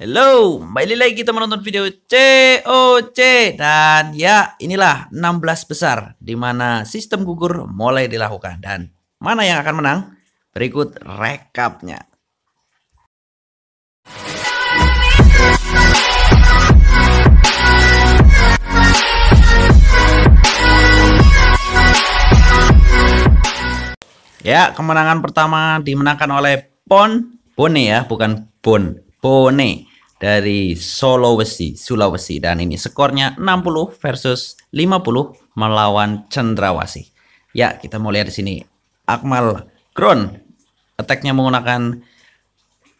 Hello, kembali lagi kita menonton video COC dan ya inilah 16 besar di mana sistem gugur mulai dilakukan dan mana yang akan menang? Berikut rekapnya. Ya, kemenangan pertama dimenangkan oleh Pon Bone ya, bukan Pon Bone dari Sulawesi, Sulawesi dan ini skornya 60 versus 50 melawan Cendrawasih. Ya, kita mau lihat di sini Akmal Kron attack-nya menggunakan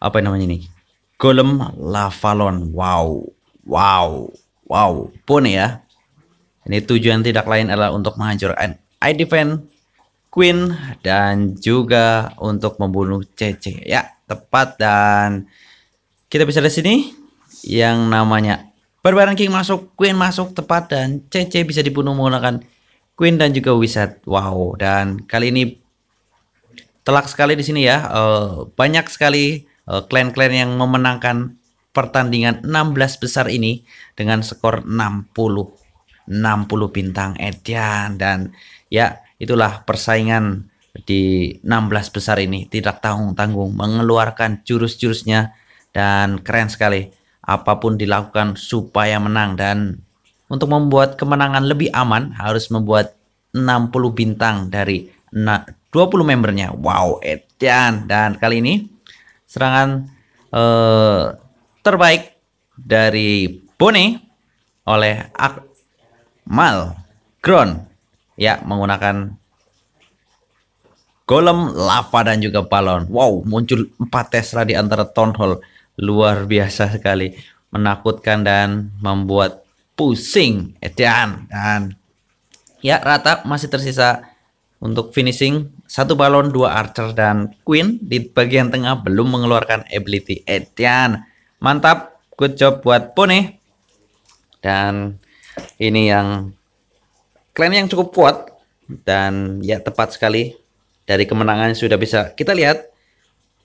apa namanya ini? Golem Lavalon. Wow. Wow. Wow. Pun ya. Ini tujuan tidak lain adalah untuk menghancurkan I defend Queen dan juga untuk membunuh CC. Ya, tepat dan kita bisa lihat sini yang namanya Barbarian King masuk, Queen masuk tepat dan CC bisa dibunuh menggunakan Queen dan juga Wizard. Wow, dan kali ini telak sekali di sini ya. Uh, banyak sekali eh, klan-klan uh, yang memenangkan pertandingan 16 besar ini dengan skor 60. 60 bintang Edian dan ya itulah persaingan di 16 besar ini tidak tanggung-tanggung mengeluarkan jurus-jurusnya dan keren sekali. Apapun dilakukan supaya menang dan untuk membuat kemenangan lebih aman harus membuat 60 bintang dari 20 membernya. Wow, Edan. Dan kali ini serangan eh, terbaik dari Bone oleh Akmal Kron, ya menggunakan golem lava dan juga balon. Wow, muncul empat Tesla di antara town hall luar biasa sekali, menakutkan dan membuat pusing. Etian dan ya rata masih tersisa untuk finishing satu balon, dua archer dan queen di bagian tengah belum mengeluarkan ability Etian. Mantap, good job buat Pune. Dan ini yang klan yang cukup kuat dan ya tepat sekali dari kemenangan sudah bisa kita lihat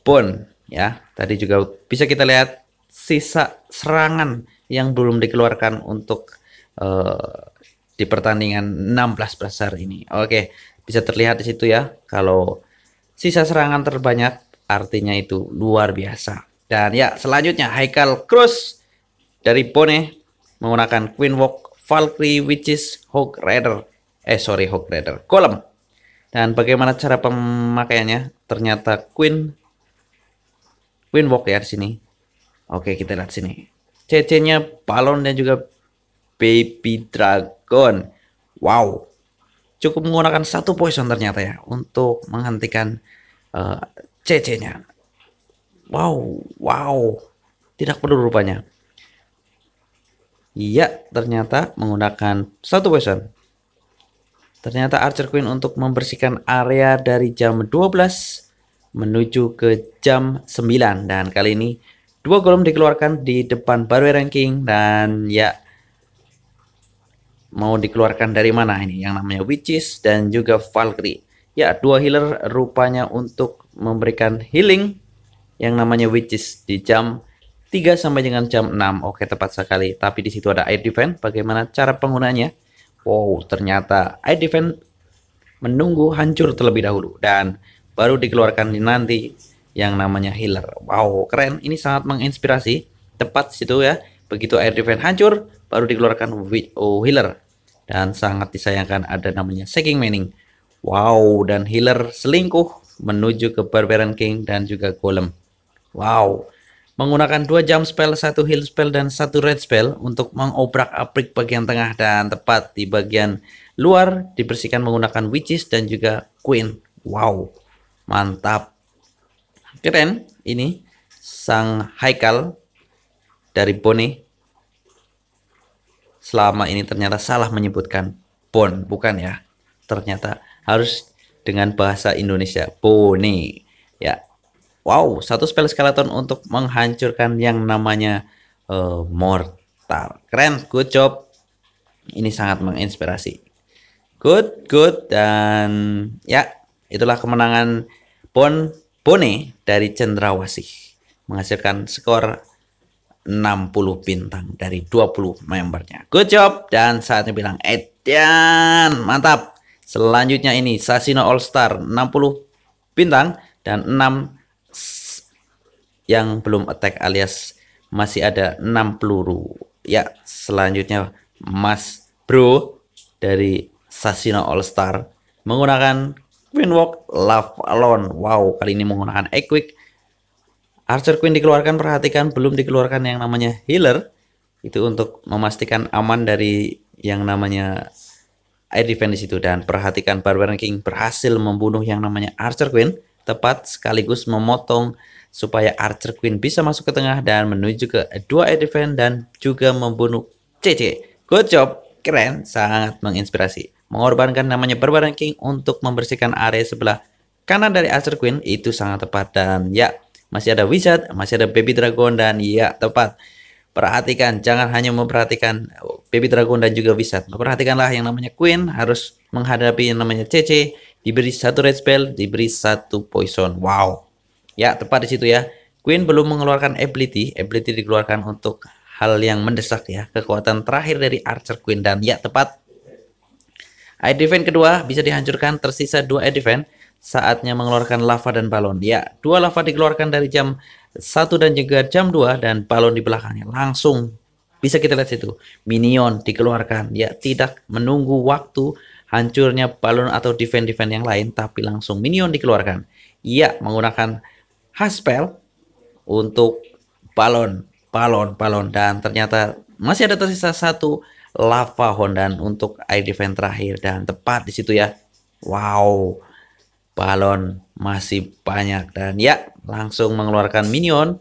Pun Ya, tadi juga bisa kita lihat sisa serangan yang belum dikeluarkan untuk uh, di pertandingan 16 besar ini. Oke, bisa terlihat di situ ya kalau sisa serangan terbanyak artinya itu luar biasa. Dan ya, selanjutnya Haikal Cruz dari Bone menggunakan Queen Walk Valkyrie Witches Hawk Rider. Eh sorry Hawk Rider, kolom Dan bagaimana cara pemakaiannya? Ternyata Queen Winwalk ya di sini. Oke, kita lihat sini. CC-nya Palon dan juga Baby Dragon. Wow. Cukup menggunakan satu poison ternyata ya untuk menghentikan uh, eh, CC-nya. Wow, wow. Tidak perlu rupanya. Iya, ternyata menggunakan satu poison. Ternyata Archer Queen untuk membersihkan area dari jam 12 menuju ke jam 9 dan kali ini dua kolom dikeluarkan di depan baru ranking dan ya mau dikeluarkan dari mana ini yang namanya Witches dan juga Valkyrie ya dua healer rupanya untuk memberikan healing yang namanya Witches di jam 3 sampai dengan jam 6. Oke, tepat sekali. Tapi di situ ada air defense. Bagaimana cara penggunanya? Wow, ternyata air defense menunggu hancur terlebih dahulu. Dan baru dikeluarkan nanti yang namanya healer. Wow, keren. Ini sangat menginspirasi. Tepat situ ya. Begitu air defense hancur, baru dikeluarkan with oh, healer. Dan sangat disayangkan ada namanya Seeking Mining. Wow, dan healer selingkuh menuju ke Barbarian King dan juga Golem. Wow, menggunakan dua jam spell, satu heal spell dan satu red spell untuk mengobrak aprik bagian tengah dan tepat di bagian luar dibersihkan menggunakan witches dan juga queen. Wow, Mantap. Keren ini sang Haikal dari Bone. Selama ini ternyata salah menyebutkan Bon, bukan ya? Ternyata harus dengan bahasa Indonesia Bone. Ya. Wow, satu spell skeleton untuk menghancurkan yang namanya uh, eh, mortar. Keren, good job. Ini sangat menginspirasi. Good, good dan ya Itulah kemenangan Bon Bone dari Cendrawasih menghasilkan skor 60 bintang dari 20 membernya. Good job dan saatnya bilang Edian mantap. Selanjutnya ini Sasino All Star 60 bintang dan 6 yang belum attack alias masih ada 6 peluru. Ya, selanjutnya Mas Bro dari Sasino All Star menggunakan Queen Walk Love Alone. Wow, kali ini menggunakan Equik, Archer Queen dikeluarkan, perhatikan belum dikeluarkan yang namanya healer. Itu untuk memastikan aman dari yang namanya air defense itu dan perhatikan Barbarian King berhasil membunuh yang namanya Archer Queen tepat sekaligus memotong supaya Archer Queen bisa masuk ke tengah dan menuju ke dua air defense dan juga membunuh CC. Good job, keren, sangat menginspirasi. Mengorbankan namanya Barbaran king untuk membersihkan area sebelah kanan dari Acer Queen itu sangat tepat. Dan ya, masih ada Wizard, masih ada Baby Dragon, dan ya tepat. Perhatikan, jangan hanya memperhatikan Baby Dragon dan juga Wizard. Perhatikanlah yang namanya Queen harus menghadapi yang namanya CC, diberi satu red spell, diberi satu poison. Wow. Ya, tepat di situ ya. Queen belum mengeluarkan ability, ability dikeluarkan untuk hal yang mendesak ya, kekuatan terakhir dari Archer Queen dan ya tepat Air defense kedua bisa dihancurkan tersisa dua air defense saatnya mengeluarkan lava dan balon. Ya, dua lava dikeluarkan dari jam 1 dan juga jam 2 dan balon di belakangnya langsung bisa kita lihat situ. Minion dikeluarkan. Ya, tidak menunggu waktu hancurnya balon atau defense-defense yang lain tapi langsung minion dikeluarkan. Ya, menggunakan haspel untuk balon, balon, balon dan ternyata masih ada tersisa satu Lava Honda untuk air event terakhir dan tepat di situ ya. Wow. Balon masih banyak dan ya langsung mengeluarkan minion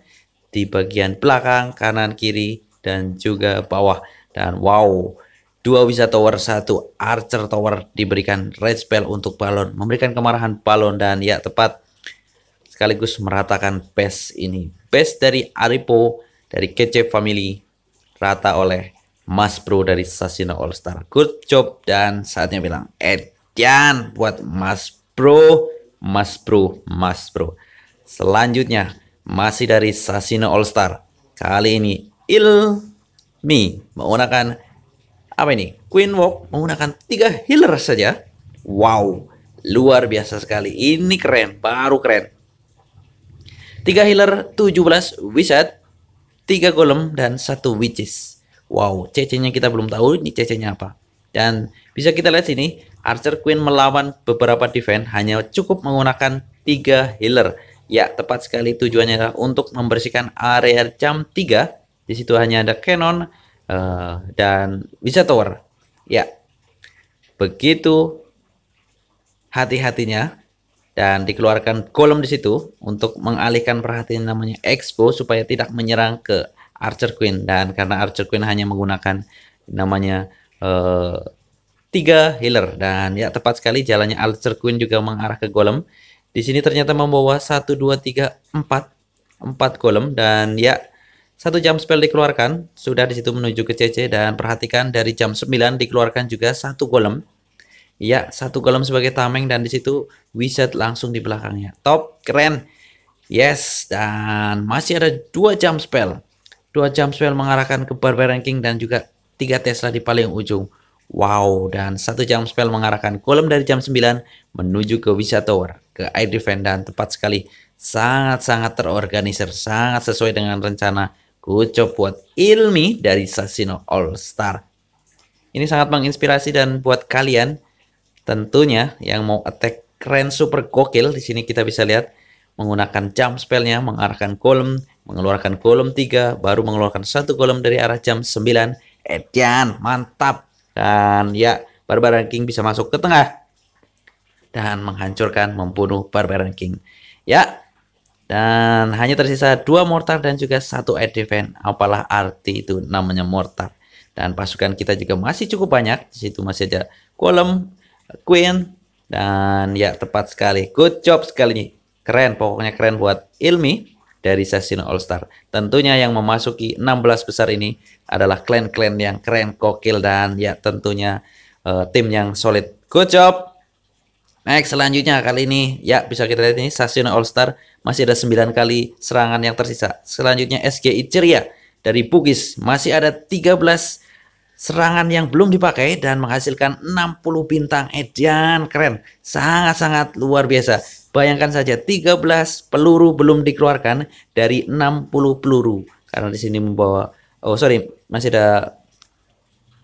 di bagian belakang, kanan, kiri dan juga bawah. Dan wow, dua wisata Tower, satu Archer Tower diberikan red spell untuk balon, memberikan kemarahan balon dan ya tepat sekaligus meratakan base ini. Base dari Aripo dari Kece Family rata oleh Mas Bro dari Sasina All Star. Good job dan saatnya bilang Edian buat Mas Bro, Mas Bro, Mas Bro. Selanjutnya masih dari Sasina All Star. Kali ini Ilmi menggunakan apa ini? Queen Walk menggunakan tiga healer saja. Wow, luar biasa sekali. Ini keren, baru keren. Tiga healer 17 wizard, tiga golem dan satu witches. Wow, CC-nya kita belum tahu ini CC-nya apa. Dan bisa kita lihat sini, Archer Queen melawan beberapa defense hanya cukup menggunakan tiga healer. Ya, tepat sekali tujuannya adalah untuk membersihkan area jam 3. Di situ hanya ada cannon uh, dan bisa tower. Ya, begitu hati-hatinya dan dikeluarkan kolom di situ untuk mengalihkan perhatian namanya Expo supaya tidak menyerang ke Archer Queen dan karena Archer Queen hanya menggunakan namanya uh, tiga healer dan ya tepat sekali jalannya Archer Queen juga mengarah ke golem. Di sini ternyata membawa 1 2 3 4 4 golem dan ya satu jam spell dikeluarkan, sudah di situ menuju ke CC dan perhatikan dari jam 9 dikeluarkan juga satu golem. Ya, satu golem sebagai tameng dan di situ wizard langsung di belakangnya. Top, keren. Yes, dan masih ada dua jam spell dua jam Swell mengarahkan ke Barbarian ranking dan juga tiga Tesla di paling ujung. Wow, dan satu jam spell mengarahkan kolom dari jam 9 menuju ke Wisa Tower, ke air defend dan tepat sekali. Sangat-sangat terorganisir, sangat sesuai dengan rencana Kucop buat Ilmi dari Sasino All Star. Ini sangat menginspirasi dan buat kalian tentunya yang mau attack keren super gokil di sini kita bisa lihat menggunakan jam spellnya mengarahkan kolom mengeluarkan kolom 3, baru mengeluarkan satu kolom dari arah jam 9. Etian, mantap. Dan ya, Barbaran King bisa masuk ke tengah dan menghancurkan membunuh Barbaran King. Ya, dan hanya tersisa dua mortar dan juga satu air defense. Apalah arti itu namanya mortar. Dan pasukan kita juga masih cukup banyak. Di situ masih ada kolom, queen, dan ya tepat sekali. Good job sekali nih. Keren, pokoknya keren buat Ilmi dari sasino All Star. Tentunya yang memasuki 16 besar ini adalah klan-klan yang keren, kokil dan ya tentunya uh, tim yang solid. Good job. Next selanjutnya kali ini ya bisa kita lihat ini Sasino All Star masih ada 9 kali serangan yang tersisa. Selanjutnya SGI Ceria dari Bugis masih ada 13 serangan yang belum dipakai dan menghasilkan 60 bintang Edian eh, keren sangat-sangat luar biasa Bayangkan saja 13 peluru belum dikeluarkan dari 60 peluru. Karena di sini membawa oh sorry, masih ada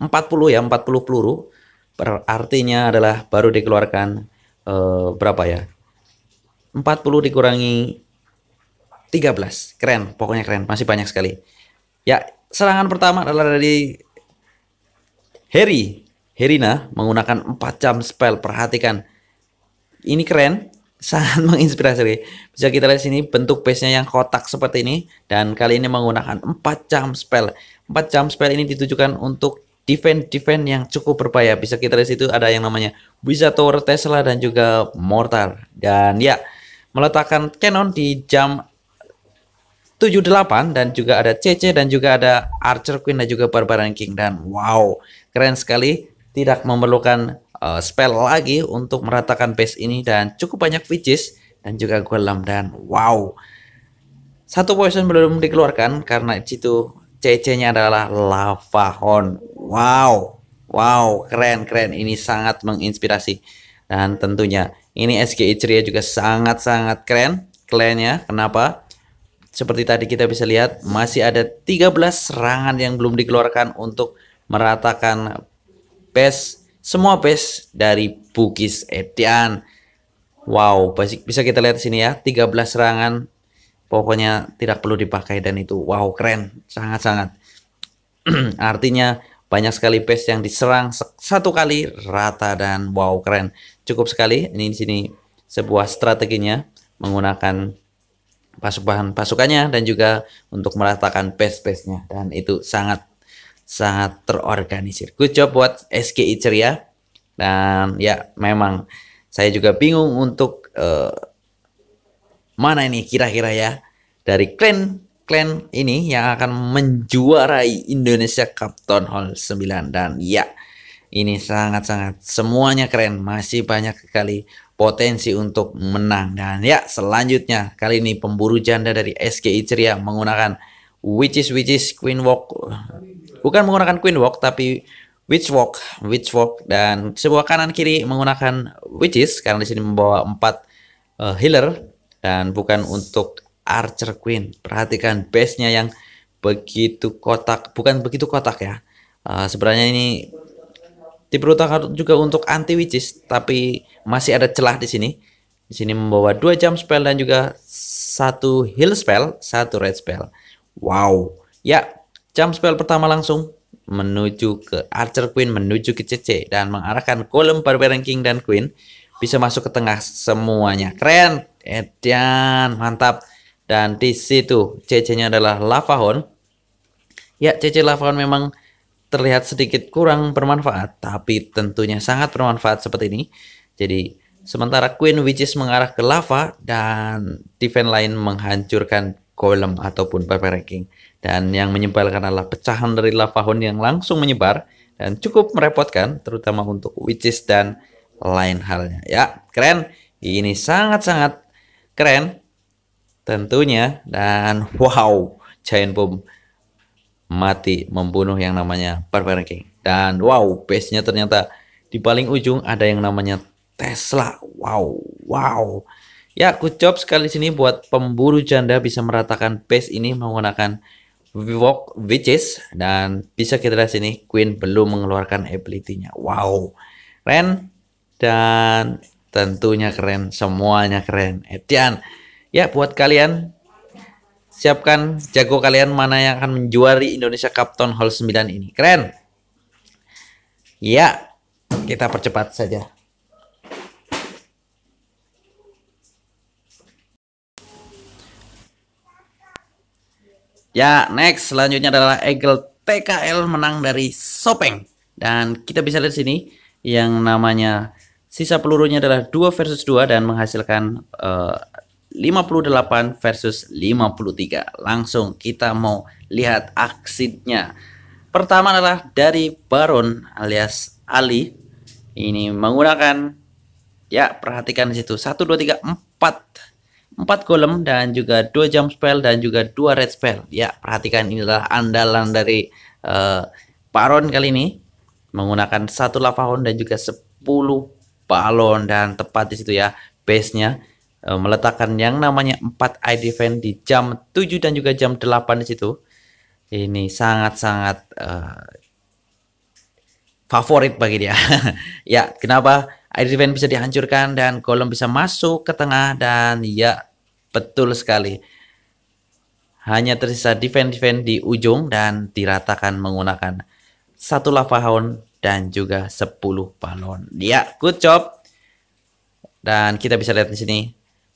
40 ya, 40 peluru. Artinya adalah baru dikeluarkan eh, berapa ya? 40 dikurangi 13. Keren, pokoknya keren, masih banyak sekali. Ya, serangan pertama adalah dari Harry Herina menggunakan 4 jam spell. Perhatikan. Ini keren sangat menginspirasi. Bisa kita lihat sini bentuk base-nya yang kotak seperti ini dan kali ini menggunakan 4 jump spell. 4 jump spell ini ditujukan untuk defense defense yang cukup berbahaya. Bisa kita lihat situ ada yang namanya bisa tower Tesla dan juga mortar. Dan ya, meletakkan cannon di jam 78 dan juga ada CC dan juga ada Archer Queen dan juga Barbarian King dan wow, keren sekali. Tidak memerlukan uh, spell lagi untuk meratakan base ini dan cukup banyak witches dan juga golem dan wow. Satu poison belum dikeluarkan karena itu CC-nya adalah lava horn. Wow. Wow, keren keren ini sangat menginspirasi dan tentunya ini sgi ceria juga sangat-sangat keren kliennya. Kenapa? Seperti tadi kita bisa lihat masih ada 13 serangan yang belum dikeluarkan untuk meratakan base semua base dari Bugis Etian. Wow, basic bisa kita lihat sini ya, 13 serangan pokoknya tidak perlu dipakai dan itu wow keren, sangat-sangat. Artinya banyak sekali base yang diserang satu kali rata dan wow keren. Cukup sekali ini di sini sebuah strateginya menggunakan pasukan pasukannya dan juga untuk meratakan base-base-nya dan itu sangat sangat terorganisir. Good job buat SKI Ceria. Ya. Dan ya memang saya juga bingung untuk uh, mana ini kira-kira ya dari klan klan ini yang akan menjuarai Indonesia Cup Town Hall 9 dan ya ini sangat-sangat semuanya keren masih banyak sekali potensi untuk menang dan ya selanjutnya kali ini pemburu janda dari SKI Ceria ya menggunakan witches witches Queen Walk bukan menggunakan queen walk tapi witch walk, witch walk dan sebuah kanan kiri menggunakan witches karena di sini membawa empat uh, healer dan bukan untuk archer queen. Perhatikan base-nya yang begitu kotak, bukan begitu kotak ya. Uh, sebenarnya ini diperuntukkan juga untuk anti witches tapi masih ada celah di sini. Di sini membawa dua jam spell dan juga satu heal spell, satu red spell. Wow. Ya, Jump spell pertama langsung menuju ke Archer Queen, menuju ke CC dan mengarahkan kolom Barbarian King dan Queen bisa masuk ke tengah semuanya. Keren, Edian, mantap. Dan di situ CC-nya adalah Lava Horn. Ya, CC Lava Horn memang terlihat sedikit kurang bermanfaat, tapi tentunya sangat bermanfaat seperti ini. Jadi, sementara Queen witches mengarah ke lava dan defense lain menghancurkan kolom ataupun barbarian king. Dan yang menyebalkan adalah pecahan dari lava hound yang langsung menyebar dan cukup merepotkan terutama untuk witches dan lain halnya. Ya, keren. Ini sangat-sangat keren tentunya dan wow, Giant Bomb mati membunuh yang namanya Barbarian King. Dan wow, base-nya ternyata di paling ujung ada yang namanya Tesla. Wow, wow. Ya, good job sekali sini buat pemburu janda bisa meratakan base ini menggunakan Vivok Witches dan bisa kita lihat sini Queen belum mengeluarkan ability-nya. Wow. Keren dan tentunya keren, semuanya keren. Etian. Ya, buat kalian siapkan jago kalian mana yang akan menjuari Indonesia Cup Hall 9 ini. Keren. Ya, kita percepat saja. Ya, next selanjutnya adalah Eagle TKL menang dari Sopeng. Dan kita bisa lihat sini yang namanya sisa pelurunya adalah 2 versus 2 dan menghasilkan eh, uh, 58 versus 53. Langsung kita mau lihat aksinya. Pertama adalah dari Baron alias Ali. Ini menggunakan ya perhatikan di situ 1 2 3 4 4 golem dan juga 2 jam spell dan juga 2 red spell. Ya, perhatikan inilah andalan dari uh, eh, Paron kali ini menggunakan satu lava hound dan juga 10 balon dan tepat di situ ya base-nya uh, meletakkan yang namanya 4 ID event di jam 7 dan juga jam 8 di situ. Ini sangat-sangat uh, favorit bagi dia. ya, kenapa? Air Event bisa dihancurkan dan kolom bisa masuk ke tengah dan ya Betul sekali. Hanya tersisa defense-defense di ujung dan diratakan menggunakan satu lava hound dan juga 10 balon. Ya, good job. Dan kita bisa lihat di sini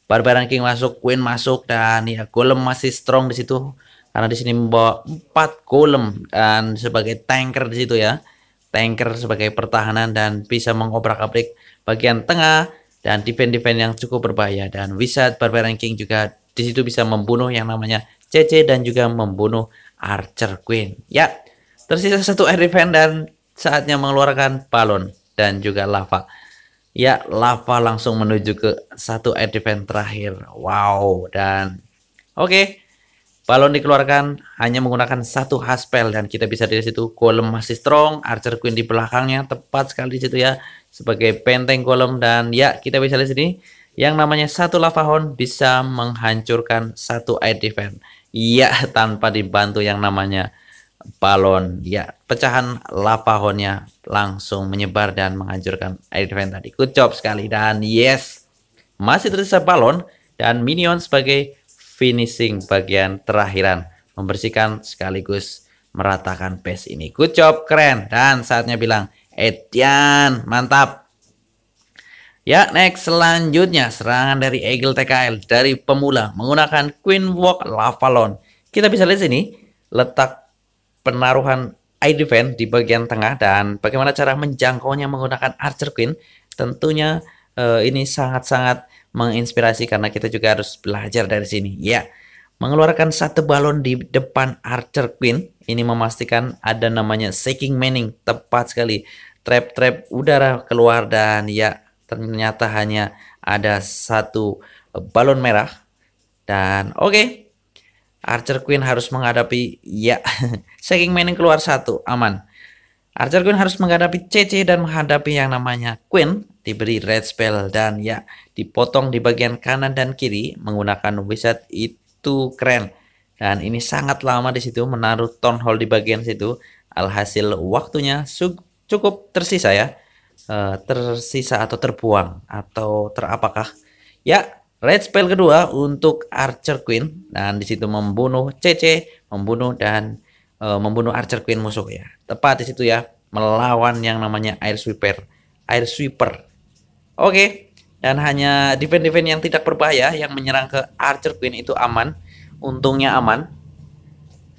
Barbaran King masuk, Queen masuk dan ya Golem masih strong di situ karena di sini membawa empat Golem dan sebagai tanker di situ ya. Tanker sebagai pertahanan dan bisa mengobrak-abrik bagian tengah dan event-event yang cukup berbahaya dan wizard barbarian Ranking juga di situ bisa membunuh yang namanya CC dan juga membunuh archer queen ya tersisa satu air event dan saatnya mengeluarkan Palon dan juga lava ya lava langsung menuju ke satu air event terakhir wow dan oke okay. Balon dikeluarkan hanya menggunakan satu haspel dan kita bisa di situ golem masih strong, archer queen di belakangnya tepat sekali di situ ya sebagai penteng kolom dan ya kita bisa lihat sini yang namanya satu lava hound bisa menghancurkan satu air defense ya tanpa dibantu yang namanya balon ya pecahan lava houndnya langsung menyebar dan menghancurkan air defense tadi good job sekali dan yes masih tersisa balon dan minion sebagai finishing bagian terakhiran membersihkan sekaligus meratakan base ini good job keren dan saatnya bilang Etian, mantap. Ya, next selanjutnya serangan dari Eagle TKL dari pemula menggunakan Queen Walk Lavalon. Kita bisa lihat sini letak penaruhan eye defense di bagian tengah dan bagaimana cara menjangkaunya menggunakan Archer Queen. Tentunya eh, ini sangat-sangat menginspirasi karena kita juga harus belajar dari sini. Ya. Mengeluarkan satu balon di depan Archer Queen. Ini memastikan ada namanya Seeking Manning. Tepat sekali. Trap-trap udara keluar dan ya ternyata hanya ada satu balon merah. Dan oke. Okay. Archer Queen harus menghadapi ya Seeking Manning keluar satu aman. Archer Queen harus menghadapi CC dan menghadapi yang namanya Queen diberi red spell dan ya dipotong di bagian kanan dan kiri menggunakan wizard it itu keren dan ini sangat lama di situ menaruh town hall di bagian situ alhasil waktunya cukup tersisa ya e, tersisa atau terbuang atau terapakah ya Red spell kedua untuk Archer Queen dan di situ membunuh CC, membunuh dan e, membunuh Archer Queen musuh ya. Tepat di situ ya melawan yang namanya Air Sweeper. Air Sweeper. Oke. Okay dan hanya defend-defend yang tidak berbahaya yang menyerang ke Archer Queen itu aman untungnya aman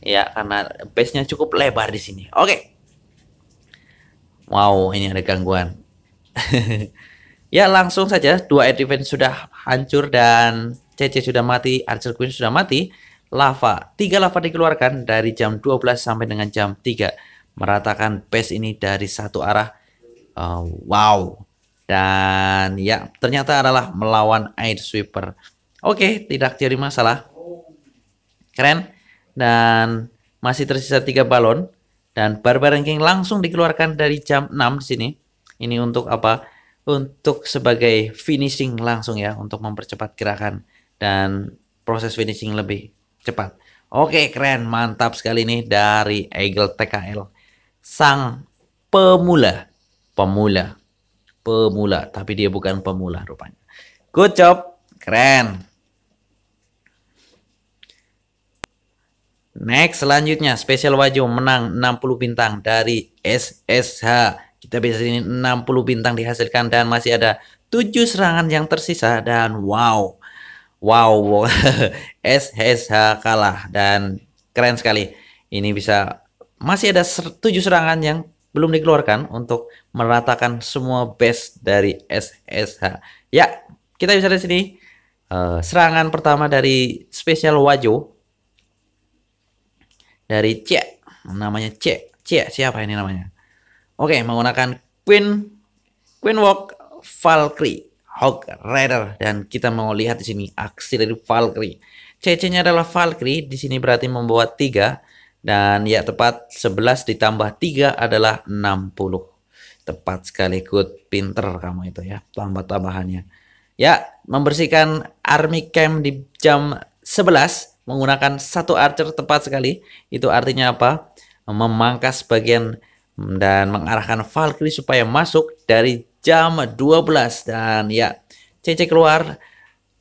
ya karena base-nya cukup lebar di sini oke okay. wow ini ada gangguan ya langsung saja dua event sudah hancur dan CC sudah mati Archer Queen sudah mati lava tiga lava dikeluarkan dari jam 12 sampai dengan jam 3 meratakan base ini dari satu arah uh, wow dan ya, ternyata adalah melawan air sweeper. Oke, okay, tidak jadi masalah. Keren. Dan masih tersisa tiga balon. Dan barbar King langsung dikeluarkan dari jam 6 di sini. Ini untuk apa? Untuk sebagai finishing langsung ya. Untuk mempercepat gerakan. Dan proses finishing lebih cepat. Oke, okay, keren. Mantap sekali nih dari Eagle TKL. Sang pemula. Pemula pemula, tapi dia bukan pemula rupanya. Good job, keren. Next selanjutnya spesial wajo menang 60 bintang dari SSH. Kita bisa ini 60 bintang dihasilkan dan masih ada 7 serangan yang tersisa dan wow. Wow, SSH kalah dan keren sekali. Ini bisa masih ada 7 serangan yang belum dikeluarkan untuk meratakan semua base dari SSH. Ya, kita bisa di sini uh, serangan pertama dari Special Wajo dari C, namanya C, C siapa ini namanya? Oke, menggunakan Queen Queen Walk Valkyrie Hog Rider dan kita mau lihat di sini aksi dari Valkyrie. CC-nya adalah Valkyrie, di sini berarti membawa tiga dan ya tepat 11 ditambah 3 adalah 60. Tepat sekali good, pinter kamu itu ya, tambah-tambahannya. Ya, membersihkan army camp di jam 11 menggunakan satu archer tepat sekali. Itu artinya apa? Memangkas bagian dan mengarahkan Valkyrie supaya masuk dari jam 12 dan ya cece keluar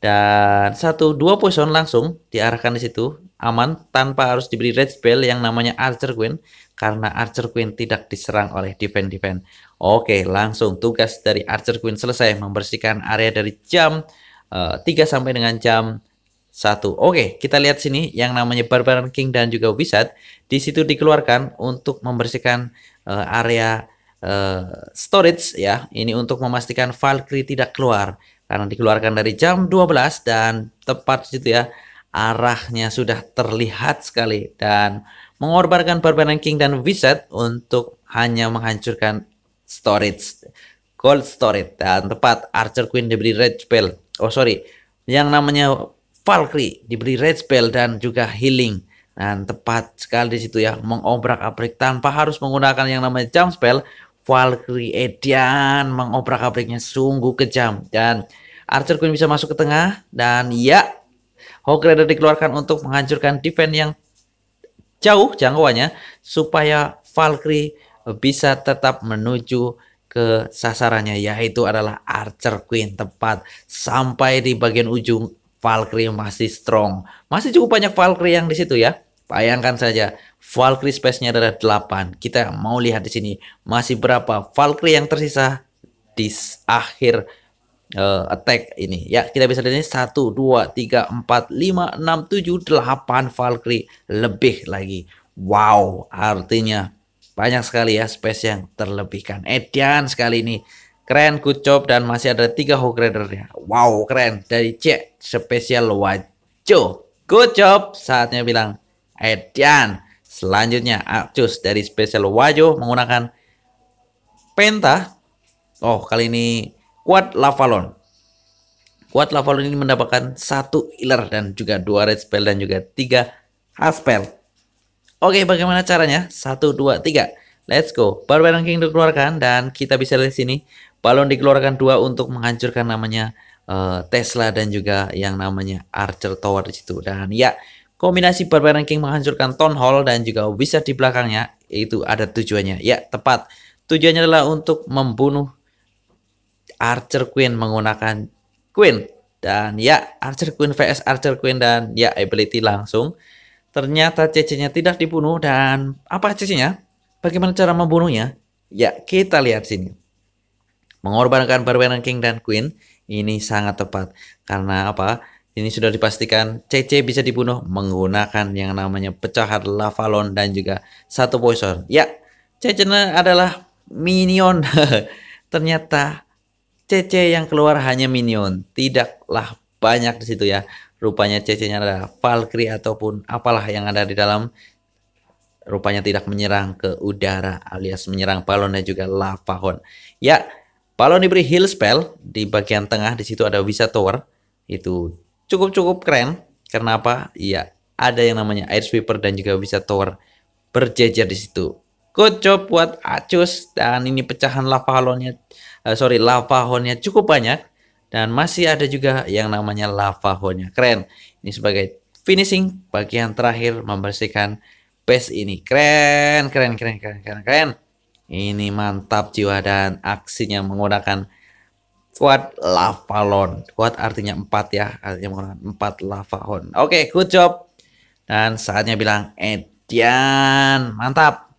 dan satu dua poison langsung diarahkan di situ aman tanpa harus diberi red spell yang namanya Archer Queen karena Archer Queen tidak diserang oleh defend defend. Oke, langsung tugas dari Archer Queen selesai membersihkan area dari jam uh, eh, 3 sampai dengan jam satu. Oke, kita lihat sini yang namanya Barbaran King dan juga Wizard. Di situ dikeluarkan untuk membersihkan uh, area uh, storage ya. Ini untuk memastikan Valkyrie tidak keluar karena dikeluarkan dari jam 12 dan tepat situ ya arahnya sudah terlihat sekali dan mengorbankan Barbarian King dan Wizard untuk hanya menghancurkan storage gold storage dan tepat Archer Queen diberi red spell oh sorry yang namanya Valkyrie diberi red spell dan juga healing dan tepat sekali di situ ya mengobrak abrik tanpa harus menggunakan yang namanya jump spell Valkyrie Edian mengobrak-abriknya sungguh kejam dan Archer Queen bisa masuk ke tengah dan ya Hawk Rider dikeluarkan untuk menghancurkan defense yang jauh jangkauannya supaya Valkyrie bisa tetap menuju ke sasarannya yaitu adalah Archer Queen tepat sampai di bagian ujung Valkyrie masih strong. Masih cukup banyak Valkyrie yang di situ ya. Bayangkan saja Valkyrie space-nya ada 8. Kita mau lihat di sini masih berapa Valkyrie yang tersisa di akhir uh, attack ini. Ya, kita bisa lihat ini 1 2 3 4 5 6 7 8 Valkyrie lebih lagi. Wow, artinya banyak sekali ya space yang terlebihkan. Edian sekali ini. Keren, good job dan masih ada 3 Hawk Rider-nya. Wow, keren. Dari C Special Wajo. Good job, saatnya bilang Edian. Selanjutnya Acus dari Special Wajo menggunakan Penta. Oh, kali ini Quad Lavalon. Quad Lavalon ini mendapatkan satu healer dan juga dua red spell dan juga tiga hard spell. Oke, bagaimana caranya? Satu, dua, tiga. Let's go. Barbarian King dikeluarkan dan kita bisa lihat sini balon dikeluarkan dua untuk menghancurkan namanya uh, Tesla dan juga yang namanya Archer Tower di situ. Dan ya, Kombinasi barbar ranking menghancurkan town hall dan juga wizard di belakangnya itu ada tujuannya. Ya, tepat. Tujuannya adalah untuk membunuh Archer Queen menggunakan Queen dan ya Archer Queen vs Archer Queen dan ya ability langsung. Ternyata CC-nya tidak dibunuh dan apa CC-nya? Bagaimana cara membunuhnya? Ya, kita lihat sini. Mengorbankan barbar King dan Queen ini sangat tepat karena apa? Ini sudah dipastikan CC bisa dibunuh menggunakan yang namanya pecahan lavalon dan juga satu poison. Ya, CC adalah minion. Ternyata CC yang keluar hanya minion, tidaklah banyak di situ ya. Rupanya CC-nya ada Valkyrie ataupun apalah yang ada di dalam rupanya tidak menyerang ke udara alias menyerang balon dan juga lava hon. Ya, balon diberi heal spell di bagian tengah di situ ada wizard tower itu cukup-cukup keren. Karena apa? Iya, ada yang namanya air sweeper dan juga bisa tower berjejer di situ. Kocok buat Acus dan ini pecahan lava halonnya uh, sorry lava honya cukup banyak dan masih ada juga yang namanya lava honya keren. Ini sebagai finishing bagian terakhir membersihkan base ini. Keren, keren, keren, keren, keren, keren. Ini mantap jiwa dan aksinya menggunakan Kuat lavalon. Kuat artinya empat ya. Artinya menggunakan empat lafalon Oke, okay, good job. Dan saatnya bilang Edian. Mantap.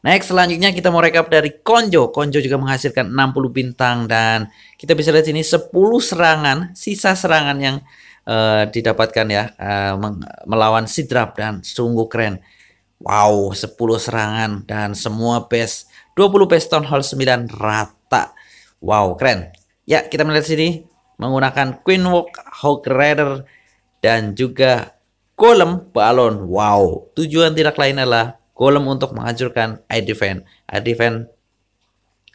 Next, selanjutnya kita mau rekap dari Konjo. Konjo juga menghasilkan 60 bintang. Dan kita bisa lihat sini 10 serangan. Sisa serangan yang uh, didapatkan ya. Uh, melawan Sidrap. Dan sungguh keren. Wow, 10 serangan. Dan semua base. 20 base Town Hall 9 rata. Wow, keren. Ya, kita melihat sini menggunakan Queen Walk, Hog Rider, dan juga Golem Balon. Wow, tujuan tidak lain adalah Golem untuk menghancurkan Advent. Defend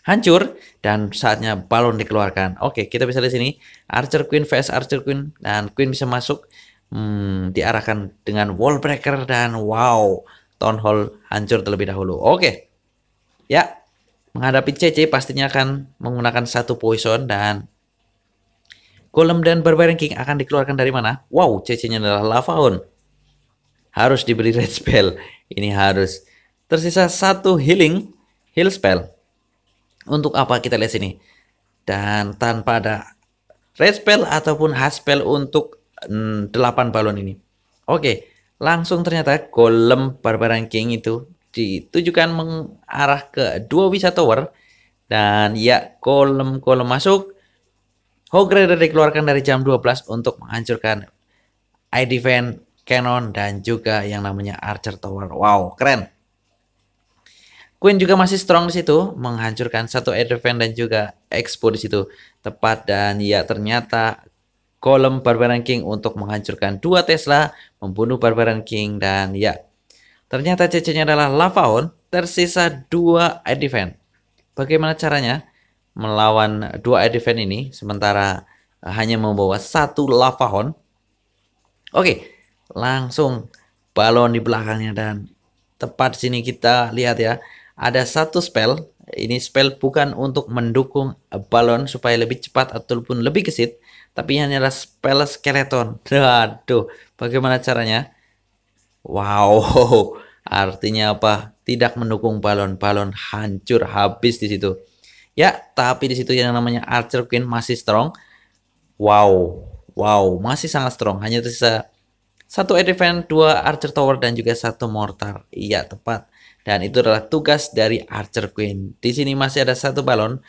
hancur dan saatnya balon dikeluarkan. Oke, kita bisa di sini Archer Queen vs Archer Queen dan Queen bisa masuk hmm, diarahkan dengan wall breaker dan wow, Town Hall hancur terlebih dahulu. Oke. Ya, Menghadapi CC pastinya akan menggunakan satu poison dan Golem dan Barbarian King akan dikeluarkan dari mana? Wow, CC-nya adalah Lavaon. Harus diberi red spell. Ini harus. Tersisa satu healing, heal spell. Untuk apa? Kita lihat sini. Dan tanpa ada red spell ataupun hard spell untuk mm, 8 balon ini. Oke, langsung ternyata Golem Barbarian King itu ditujukan mengarah ke dua wisata tower dan ya kolom-kolom masuk Hogrider dikeluarkan dari jam 12 untuk menghancurkan ID Van, Canon dan juga yang namanya Archer Tower. Wow, keren. Queen juga masih strong di situ, menghancurkan satu Van dan juga Expo di situ tepat dan ya ternyata kolom barbaran King untuk menghancurkan dua Tesla, membunuh barbaran King dan ya Ternyata CC-nya adalah Lavaon, tersisa dua air defense. Bagaimana caranya melawan dua air defense ini sementara eh, hanya membawa satu Lavaon? Oke, langsung balon di belakangnya dan tepat sini kita lihat ya, ada satu spell. Ini spell bukan untuk mendukung balon supaya lebih cepat ataupun lebih gesit, tapi hanya ada spell skeleton. Aduh, bagaimana caranya? Wow, artinya apa? Tidak mendukung balon-balon hancur habis di situ. Ya, tapi di situ yang namanya Archer Queen masih strong. Wow, wow, masih sangat strong. Hanya tersisa satu defense, dua Archer Tower, dan juga satu Mortar. Iya, tepat. Dan itu adalah tugas dari Archer Queen. Di sini masih ada satu balon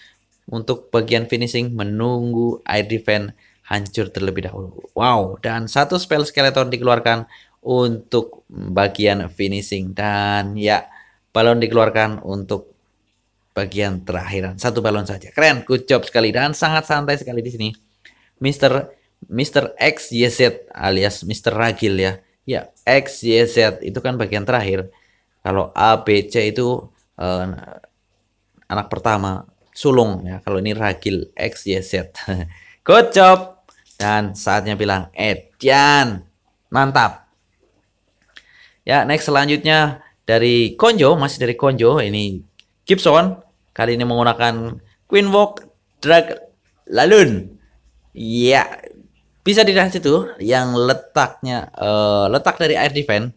untuk bagian finishing menunggu defense hancur terlebih dahulu. Wow, dan satu spell skeleton dikeluarkan untuk bagian finishing dan ya balon dikeluarkan untuk bagian terakhir satu balon saja keren good job sekali dan sangat santai sekali di sini Mister Mister X Y alias Mister Ragil ya ya X Y itu kan bagian terakhir kalau abc itu eh, anak pertama sulung ya kalau ini Ragil X Y good job dan saatnya bilang Edian eh, mantap Ya, next selanjutnya dari Konjo, masih dari Konjo ini Gibson kali ini menggunakan Queen Walk Drag Lalun. Ya, bisa dilihat situ yang letaknya uh, letak dari air defense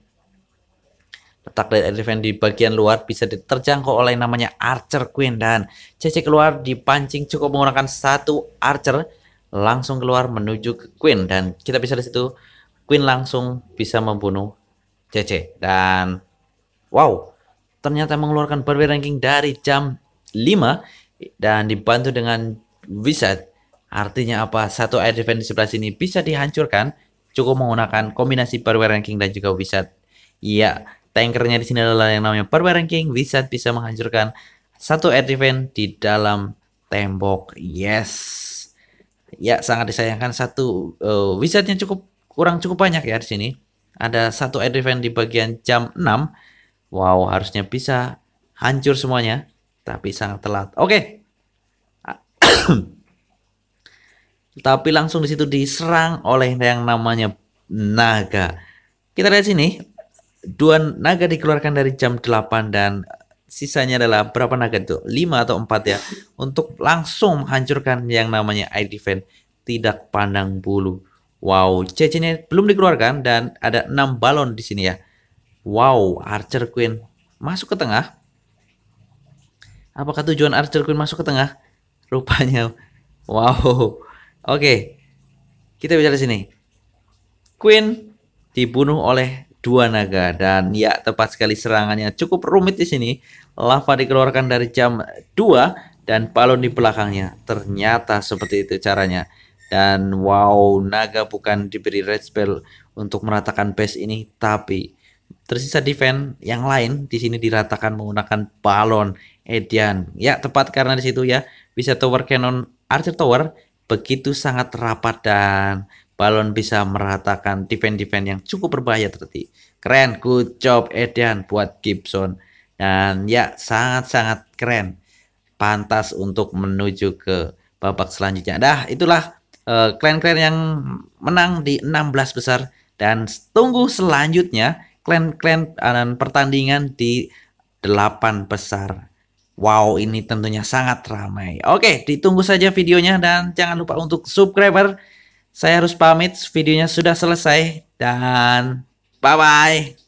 letak dari air defense di bagian luar bisa diterjangkau oleh namanya Archer Queen dan CC keluar dipancing cukup menggunakan satu Archer langsung keluar menuju ke Queen dan kita bisa di situ Queen langsung bisa membunuh CC dan wow ternyata mengeluarkan survei ranking dari jam 5 dan dibantu dengan wizard artinya apa satu air defense di sebelah sini bisa dihancurkan cukup menggunakan kombinasi perwira ranking dan juga wizard iya tankernya di sini adalah yang namanya perwira ranking wizard bisa menghancurkan satu air defense di dalam tembok yes ya sangat disayangkan satu uh, wizardnya cukup kurang cukup banyak ya di sini ada satu air event di bagian jam 6 wow harusnya bisa hancur semuanya tapi sangat telat oke okay. tapi langsung disitu diserang oleh yang namanya naga kita lihat sini dua naga dikeluarkan dari jam 8 dan sisanya adalah berapa naga itu 5 atau 4 ya untuk langsung menghancurkan yang namanya air defense tidak pandang bulu Wow, cincinnya belum dikeluarkan dan ada 6 balon di sini ya. Wow, Archer Queen masuk ke tengah. Apakah tujuan Archer Queen masuk ke tengah? Rupanya. Wow. Oke. Okay. Kita bicara di sini. Queen dibunuh oleh dua naga dan ya tepat sekali serangannya cukup rumit di sini. Lava dikeluarkan dari jam 2 dan balon di belakangnya. Ternyata seperti itu caranya. Dan wow, Naga bukan diberi red spell untuk meratakan base ini, tapi tersisa defense yang lain di sini diratakan menggunakan balon Edian. Ya, tepat karena di situ ya bisa tower cannon Archer Tower begitu sangat rapat dan balon bisa meratakan defense-defense yang cukup berbahaya tadi. Keren, good job Edian buat Gibson. Dan ya, sangat-sangat keren. Pantas untuk menuju ke babak selanjutnya. Dah, itulah Eh, klan-klan yang menang di 16 besar dan tunggu selanjutnya klan-klan eh, pertandingan di 8 besar. Wow, ini tentunya sangat ramai. Oke, ditunggu saja videonya dan jangan lupa untuk subscriber. Saya harus pamit, videonya sudah selesai dan bye-bye.